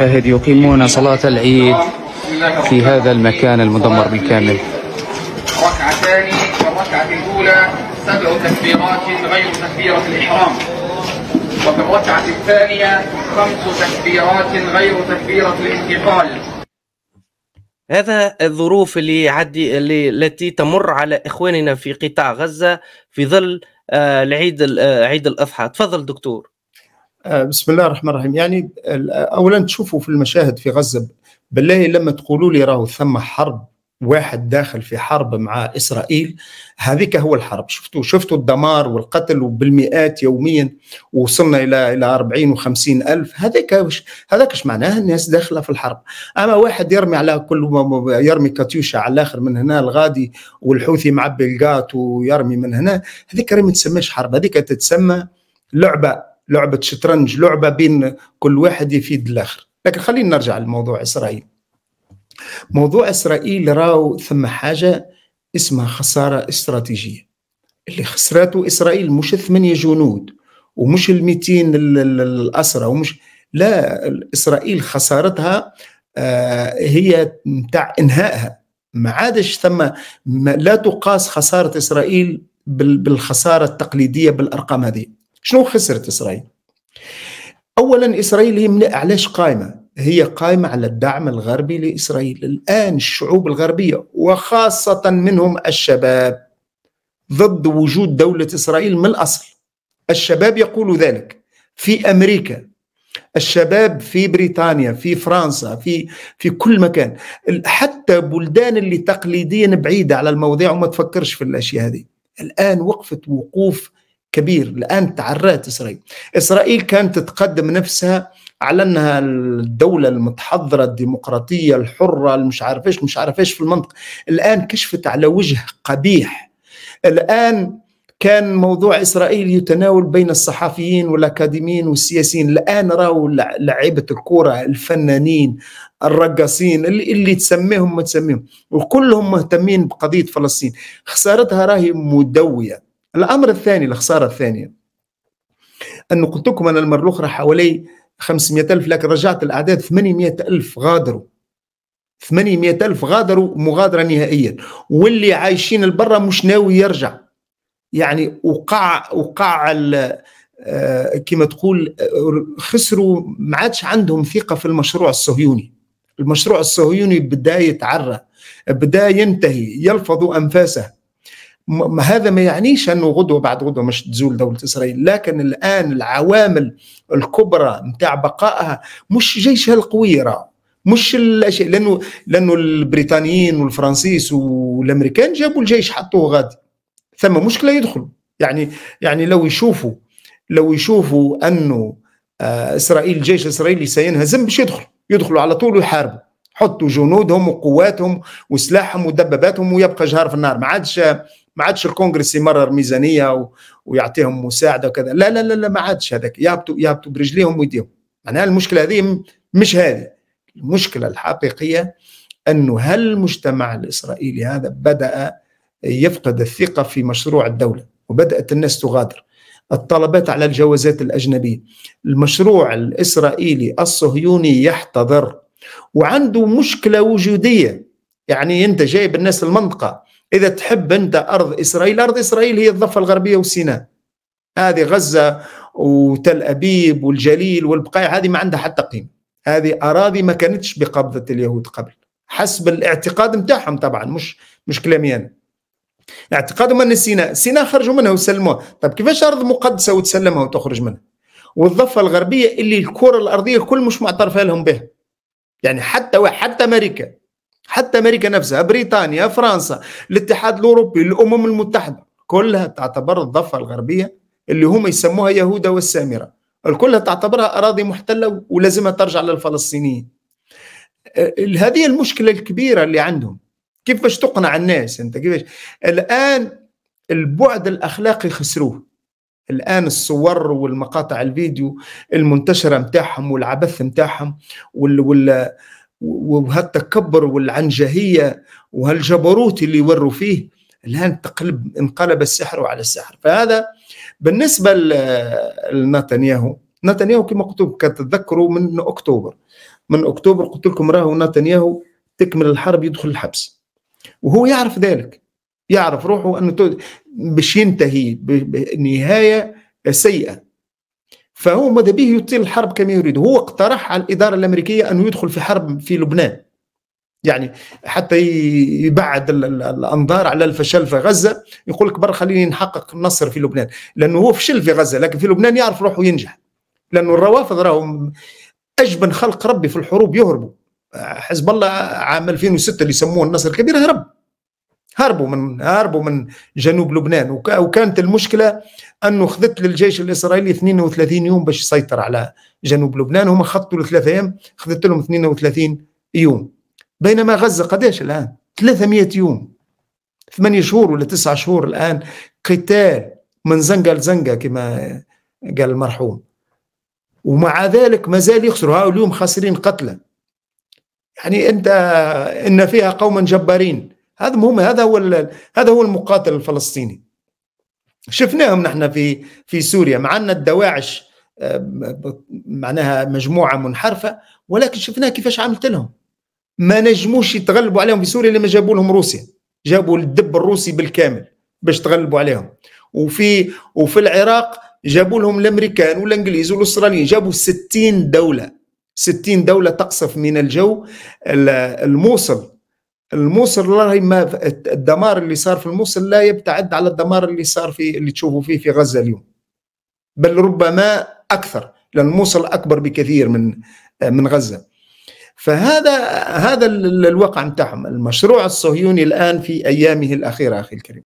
المشاهد يقيمون صلاة العيد في هذا المكان المدمر بالكامل ركعتان الركعة الأولى سبع تكبيرات غير تكبيرة الإحرام وفي الركعة الثانية خمس تكبيرات غير تكبيرة الانتقال هذا الظروف اللي عدي اللي التي تمر على اخواننا في قطاع غزه في ظل آه، العيد آه، عيد الاضحى تفضل دكتور آه، بسم الله الرحمن الرحيم يعني اولا تشوفوا في المشاهد في غزه بالله لما تقولوا لي راهو ثم حرب واحد داخل في حرب مع اسرائيل هذيك هو الحرب شفتوا شفتوا الدمار والقتل وبالمئات يوميا وصلنا الى الى 40 و50 الف هذاك هذاك معناه الناس داخله في الحرب اما واحد يرمي على كل يرمي كاتيوشا على الاخر من هنا الغادي والحوثي معبي القات ويرمي من هنا هذيك ما تسماش حرب هذيك تتسمى لعبه لعبه شطرنج لعبه بين كل واحد يفيد الاخر لكن خلينا نرجع لموضوع اسرائيل موضوع اسرائيل راو ثم حاجه اسمها خساره استراتيجيه اللي خسرته اسرائيل مش ثمانية جنود ومش ال 200 الاسرى ومش لا اسرائيل خسارتها آه، هي نتاع انهائها ما عادش ثم لا تقاس خساره اسرائيل بالخساره التقليديه بالارقام هذه شنو خسرت اسرائيل؟ اولا اسرائيل هي من علاش قائمه؟ هي قائمه على الدعم الغربي لاسرائيل، الان الشعوب الغربيه وخاصه منهم الشباب ضد وجود دوله اسرائيل من الاصل. الشباب يقول ذلك في امريكا الشباب في بريطانيا في فرنسا في في كل مكان حتى بلدان اللي تقليديا بعيده على المواضيع وما تفكرش في الاشياء هذه الان وقفت وقوف كبير الآن تعرأت إسرائيل إسرائيل كانت تتقدم نفسها على انها الدوله المتحضره الديمقراطيه الحره مش عارف ايش مش عارف ايش في المنطقه الان كشفت على وجه قبيح الان كان موضوع اسرائيل يتناول بين الصحفيين والاكاديميين والسياسيين الان راهو لعيبه الكوره الفنانين الرقاصين اللي, اللي تسميهم ما تسميهم وكلهم مهتمين بقضيه فلسطين خسارتها راهي مدويه الامر الثاني الخساره الثانيه انه قلت لكم انا المره الاخرى حوالي 500 الف لكن رجعت الاعداد 800 الف غادروا 800 الف غادروا مغادره نهائيا واللي عايشين البرة مش ناوي يرجع يعني وقع وقع آه، كما تقول خسروا ما عادش عندهم ثقه في المشروع الصهيوني المشروع الصهيوني بدا يتعرى بدا ينتهي يلفظ انفاسه ما هذا ما يعنيش انه غدوه بعد غدوه مش تزول دوله اسرائيل، لكن الان العوامل الكبرى نتاع بقائها مش جيشها القوير مش الاشياء لانه لانه البريطانيين والفرنسيس والامريكان جابوا الجيش حطوه غادي ثم مشكله يدخلوا يعني يعني لو يشوفوا لو يشوفوا انه آه، اسرائيل الجيش الاسرائيلي سينهزم باش يدخلوا يدخلوا على طول ويحاربوا حطوا جنودهم وقواتهم وسلاحهم ودباباتهم ويبقى جهار في النار ما عادش ما عادش الكونغرس يمرر ميزانيه و... ويعطيهم مساعده وكذا لا لا لا, لا ما عادش هذاك يهبطوا يهبطوا برجليهم ويديهم معناها المشكله هذه مش هذه المشكله الحقيقيه انه هل المجتمع الاسرائيلي هذا بدا يفقد الثقه في مشروع الدوله وبدات الناس تغادر الطلبات على الجوازات الاجنبيه المشروع الاسرائيلي الصهيوني يحتضر وعنده مشكله وجوديه يعني انت جايب الناس المنطقه اذا تحب انت ارض اسرائيل ارض اسرائيل هي الضفه الغربيه وسيناء هذه غزه وتل ابيب والجليل والبقاع هذه ما عندها حتى قيمه هذه اراضي ما كانتش بقبضه اليهود قبل حسب الاعتقاد نتاعهم طبعا مش مش كلامي انا اعتقادهم ان سيناء سيناء خرجوا منها وسلموها طب كيفاش ارض مقدسه وتسلمها وتخرج منها والضفه الغربيه اللي الكره الارضيه الكل مش معترفه لهم بها يعني حتى حتى امريكا حتى امريكا نفسها بريطانيا فرنسا الاتحاد الاوروبي الامم المتحده كلها تعتبر الضفه الغربيه اللي هم يسموها يهودا والسامره الكلها تعتبرها اراضي محتله ولازمها ترجع للفلسطينيين هذه المشكله الكبيره اللي عندهم كيفاش تقنع الناس انت كيفاش الان البعد الاخلاقي خسروه الان الصور والمقاطع الفيديو المنتشره نتاعهم والعبث نتاعهم وال, وال... وهالتكبر والعنجهيه وهالجبروت اللي وروا فيه الان تقلب انقلب السحر على السحر فهذا بالنسبه لنتنياهو نتنياهو كما قلت لكم تتذكروا من اكتوبر من اكتوبر قلت لكم راهو نتنياهو تكمل الحرب يدخل الحبس وهو يعرف ذلك يعرف روحه انه باش ينتهي بنهايه سيئه فهو ماذا به يطيل الحرب كما يريد هو اقترح على الإدارة الأمريكية أن يدخل في حرب في لبنان يعني حتى يبعد الانظار على الفشل في غزه يقول لك برا خليني نحقق النصر في لبنان لانه هو فشل في غزه لكن في لبنان يعرف روحه ينجح لانه الروافض راهم اجبن خلق ربي في الحروب يهربوا حزب الله عام 2006 اللي يسموه النصر الكبير هرب هربوا من هربوا من جنوب لبنان وكانت المشكله انه خذت للجيش الاسرائيلي 32 يوم باش يسيطر على جنوب لبنان هم خطوا لثلاث ايام خذت لهم 32 يوم بينما غزه قداش الان 300 يوم ثمانية شهور ولا تسعة شهور الآن قتال من زنقة لزنقة كما قال المرحوم ومع ذلك مازال يخسروا هؤلاء اليوم خاسرين قتلا يعني أنت إن فيها قوما جبارين هذا مهم هذا هو هذا هو المقاتل الفلسطيني شفناهم نحن في في سوريا مع ان الدواعش آه، معناها مجموعه منحرفه ولكن شفناها كيفاش عملت لهم ما نجموش يتغلبوا عليهم في سوريا لما جابوا لهم روسيا جابوا الدب الروسي بالكامل باش تغلبوا عليهم وفي وفي العراق جابوا لهم الامريكان والانجليز والاستراليين جابوا 60 دوله 60 دوله تقصف من الجو الموصل الموصل راهي ما الدمار اللي صار في الموصل لا يبتعد على الدمار اللي صار في اللي تشوفوا فيه في غزه اليوم بل ربما اكثر لان الموصل اكبر بكثير من من غزه فهذا هذا الواقع نتاعهم المشروع الصهيوني الان في ايامه الاخيره اخي الكريم